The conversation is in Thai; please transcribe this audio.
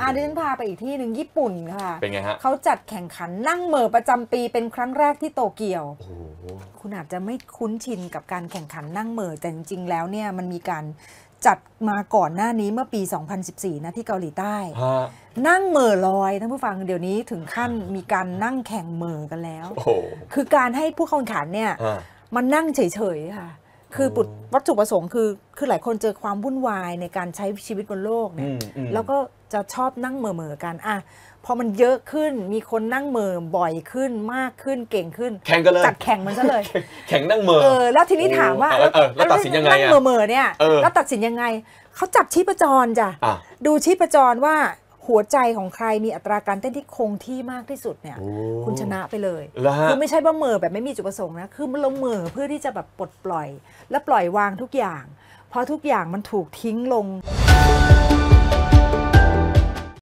อาดิฉันพาไปอีกที่หนึ่งญี่ปุ่นค่ะ เป็นไงฮะเขาจัดแข่งขันนั่งเหม่อประจำปีเป็นครั้งแรกที่โตเกียว คุณอาจจะไม่คุ้นชินกับการแข่งขันนั่งเหม่อแต่จริง ๆ แล้วเนี่ยมันมีการจัดมาก่อนหน้านี้เมื่อปี 2014 นะที่เกาหลีใต้ นั่งเหม่อลอยท่านผู้ฟังเดี๋ยวนี้ถึงขั้นมีการนั่งแข่งเหม่อกันแล้วคือการให้ผู้เข้าแข่งขันเนี่ยมันนั่งเฉยๆค่ะคือปุดวัตถุประสงค์คือคือหลายคนเจอความวุ่นวายในการใช้ชีวิตบนโลกเนี่ยแล้วก็จะชอบนั่งเม่อๆกันอ่ะพอมันเยอะขึ้นมีคนนั่งเม่อบ่อยขึ้นมากขึ้นเก่งขึ้นแข่งกันเลยจัดแข่งมันซะเลยแข่งนั่งเม่อแล้วทีนี้ถามว่าแล้วตัดสินยังไงนั่งเมอเอเนี่ยแล้วตัดสินยังไงเขาจับชีพจรจ้ะดูชีพจรว่าหัวใจของใครมีอัตราการเต้นที่คงที่มากที่สุดเนี่ยคุณชนะไปเลยคือไม่ใช่ว่าเหม่อแบบไม่มีจุดประสงค์นะ คือเราเหม่อเพื่อที่จะแบบปลดปล่อย และปล่อยวางทุกอย่าง เพราะทุกอย่างมันถูกทิ้งลง